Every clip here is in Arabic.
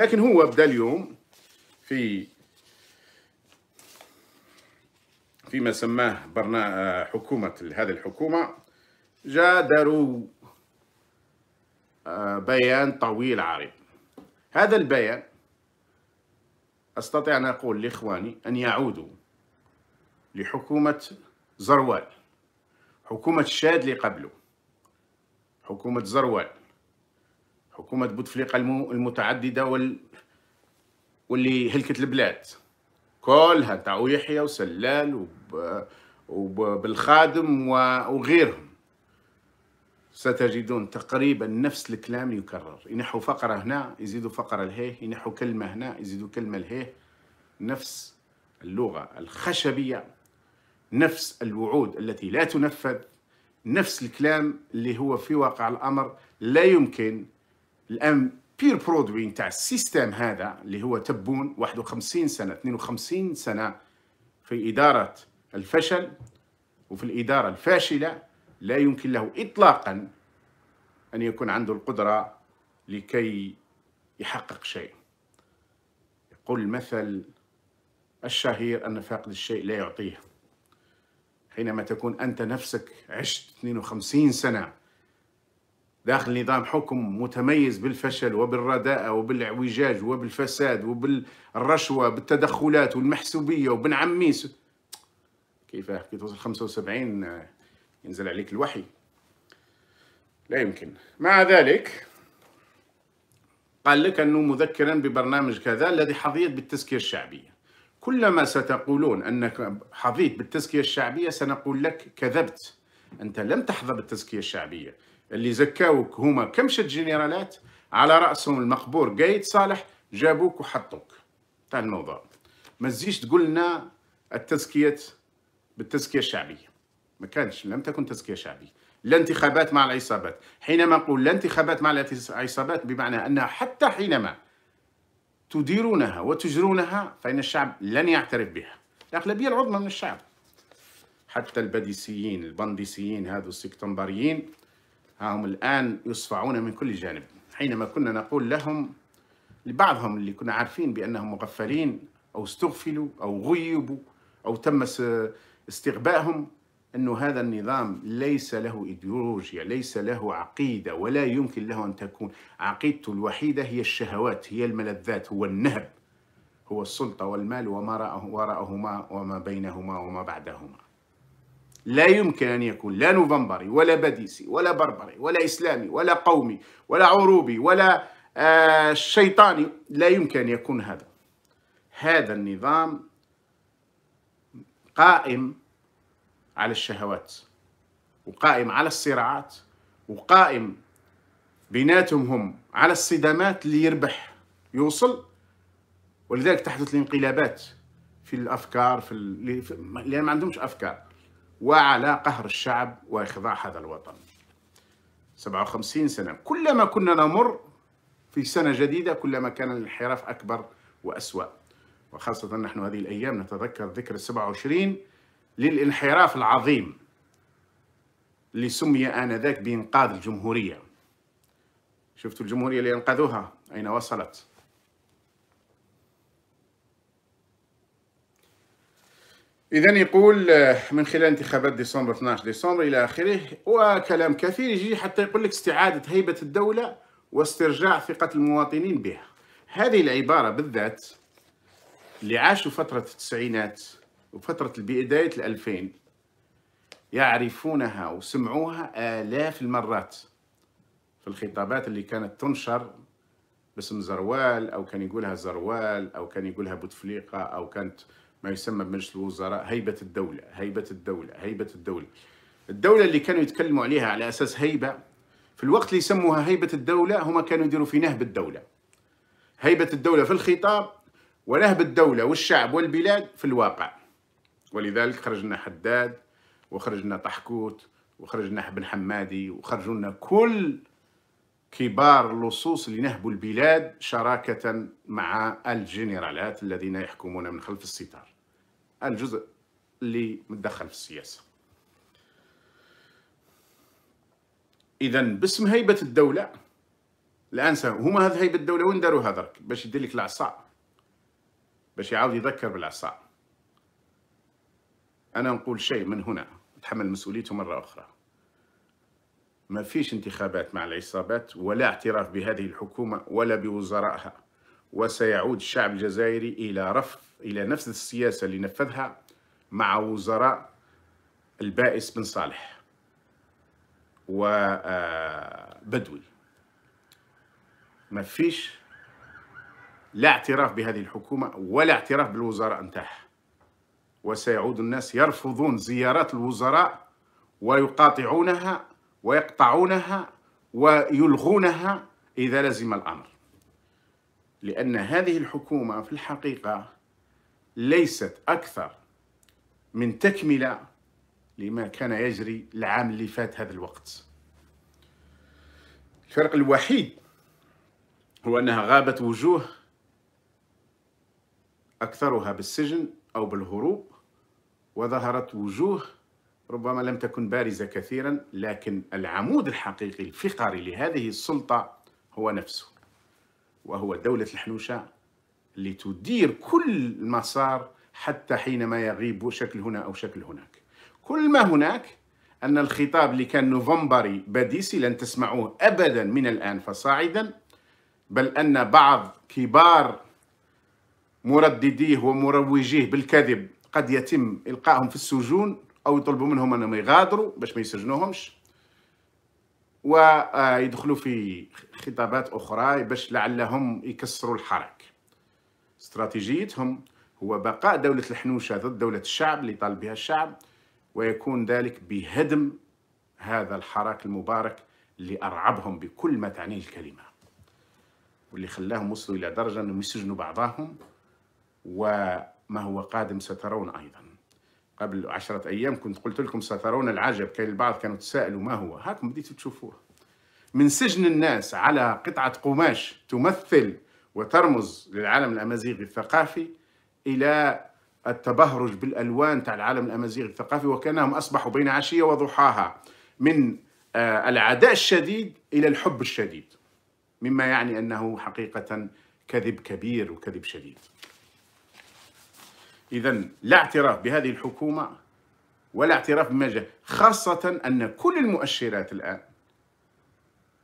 لكن هو بدا اليوم في فيما سماه برنا آه، حكومة هذه الحكومة جاء داروا آه، بيان طويل عريض هذا البيان أستطيع أن أقول لإخواني أن يعودوا لحكومة زروال حكومة الشاد قبله حكومة زروال حكومة بوتفليقة المتعددة وال... واللي هلكت البلاد كلها تاع ويحيى وسلال وب... وبالخادم و... وغيرهم ستجدون تقريبا نفس الكلام يكرر ينحوا فقرة هنا يزيدوا فقرة لهيه ينحوا كلمة هنا يزيدوا كلمة لهيه نفس اللغة الخشبية نفس الوعود التي لا تنفذ نفس الكلام اللي هو في واقع الأمر لا يمكن الان بير برودوي نتاع السيستم هذا اللي هو تبون 51 سنه 52 سنه في اداره الفشل وفي الاداره الفاشله لا يمكن له اطلاقا ان يكون عنده القدره لكي يحقق شيء يقول المثل الشهير ان فاقد الشيء لا يعطيه حينما تكون انت نفسك عشت 52 سنه داخل نظام حكم متميز بالفشل وبالرداءة وبالعوجاج وبالفساد وبالرشوة بالتدخلات والمحسوبية وبن عميس كيف كي توصل 75 آه، ينزل عليك الوحي لا يمكن مع ذلك قال لك أنه مذكرا ببرنامج كذا الذي حظيت بالتزكية الشعبية كلما ستقولون أنك حظيت بالتزكية الشعبية سنقول لك كذبت أنت لم تحظى بالتزكية الشعبية اللي زكاوك هما كمشة جنرالات على رأسهم المقبور قايد صالح جابوك وحطوك تاع الموضوع ما تزيش تقول لنا التزكية بالتزكية الشعبية ما كانش لم تكن تزكية شعبية لا انتخابات مع العصابات حينما نقول لا انتخابات مع العصابات بمعنى أنها حتى حينما تديرونها وتجرونها فإن الشعب لن يعترف بها الأغلبية العظمى من الشعب حتى البديسيين البنديسيين هذو السكتمبريين ها هم الآن يصفعون من كل جانب حينما كنا نقول لهم لبعضهم اللي كنا عارفين بأنهم مغفلين أو استغفلوا أو غيبوا أو تم استغبائهم أن هذا النظام ليس له إيديولوجيا ليس له عقيدة ولا يمكن له أن تكون عقيدته الوحيدة هي الشهوات هي الملذات هو النهب هو السلطة والمال وما وراءهما وما بينهما وما بعدهما لا يمكن أن يكون لا نوفمبري ولا بديسي ولا بربري ولا إسلامي ولا قومي ولا عروبي ولا آه شيطاني لا يمكن أن يكون هذا هذا النظام قائم على الشهوات وقائم على الصراعات وقائم بيناتهم هم على الصدامات اللي يربح يوصل ولذلك تحدث الانقلابات في الافكار في, ال... في... لان ما عندهمش افكار وعلى قهر الشعب وإخضاع هذا الوطن 57 سنة كلما كنا نمر في سنة جديدة كلما كان الانحراف أكبر وأسوأ وخاصة نحن هذه الأيام نتذكر ذكر 27 للانحراف العظيم اللي سمي آنذاك بإنقاذ الجمهورية شفتوا الجمهورية اللي أنقذوها أين وصلت إذا يقول آه، من خلال انتخابات ديسمبر 12 ديسمبر إلى آخره وكلام كثير يجي حتى يقول لك استعادة هيبة الدولة واسترجاع ثقة المواطنين بها هذه العبارة بالذات اللي عاشوا فترة التسعينات وفترة بداية الألفين يعرفونها وسمعوها آلاف المرات في الخطابات اللي كانت تنشر باسم زروال أو كان يقولها زروال أو كان يقولها بوتفليقة أو كانت ما يسمى بمجلس الوزراء هيبة الدولة هيبة الدولة هيبة الدولة الدولة اللي كانوا يتكلموا عليها على أساس هيبة في الوقت اللي يسموها هيبة الدولة هما كانوا يديروا في نهب الدولة هيبة الدولة في الخطاب ونهب الدولة والشعب والبلاد في الواقع ولذلك خرجنا حداد وخرجنا طحكوت وخرجنا بن حمادي وخرجوا لنا كل كبار اللصوص لنهبوا البلاد شراكة مع الجنرالات الذين يحكمون من خلف الستار الجزء اللي متدخل في السياسة إذا باسم هيبة الدولة الآن هما هذه هيبة الدولة وين داروا هذا باش يدير لك العصا باش يعاود يذكر بالعصا أنا نقول شيء من هنا نتحمل مسؤوليته مرة أخرى ما فيش انتخابات مع العصابات ولا اعتراف بهذه الحكومة ولا بوزرائها وسيعود الشعب الجزائري إلى رفض إلى نفس السياسة اللي نفذها مع وزراء البائس بن صالح وبدوي آه، ما فيش لا اعتراف بهذه الحكومة ولا اعتراف بالوزراء نتاعها وسيعود الناس يرفضون زيارات الوزراء ويقاطعونها ويقطعونها ويلغونها إذا لزم الأمر لأن هذه الحكومة في الحقيقة ليست أكثر من تكملة لما كان يجري العام اللي فات هذا الوقت الفرق الوحيد هو أنها غابت وجوه أكثرها بالسجن أو بالهروب وظهرت وجوه ربما لم تكن بارزة كثيرا لكن العمود الحقيقي الفقري لهذه السلطة هو نفسه وهو دولة الحنوشة لتدير كل المسار حتى حينما يغيب شكل هنا أو شكل هناك كل ما هناك أن الخطاب اللي كان نوفمبري باديسي لن تسمعوه أبدا من الآن فصاعدا بل أن بعض كبار مردديه ومروجيه بالكذب قد يتم إلقائهم في السجون او يطلبوا منهم انهم يغادروا باش ما يسجنوهمش ويدخلوا آه، في خطابات اخرى باش لعلهم يكسروا الحراك استراتيجيتهم هو بقاء دولة الحنوشة ضد دولة الشعب اللي طالب بها الشعب ويكون ذلك بهدم هذا الحراك المبارك اللي أرعبهم بكل ما تعنيه الكلمة واللي خلاهم وصلوا إلى درجة أنهم يسجنوا بعضهم وما هو قادم سترون أيضاً قبل عشرة أيام كنت قلت لكم سترون العجب كان البعض كانوا تسألوا ما هو هاكم بديتوا تشوفوه من سجن الناس على قطعة قماش تمثل وترمز للعالم الأمازيغي الثقافي إلى التبهرج بالألوان تاع العالم الأمازيغي الثقافي وكأنهم أصبحوا بين عشية وضحاها من آه، العداء الشديد إلى الحب الشديد مما يعني أنه حقيقة كذب كبير وكذب شديد إذا لا اعتراف بهذه الحكومة ولا اعتراف بما جاء خاصة أن كل المؤشرات الآن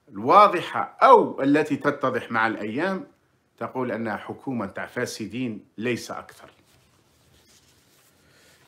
الواضحة أو التي تتضح مع الأيام تقول أنها حكومة فاسدين ليس أكثر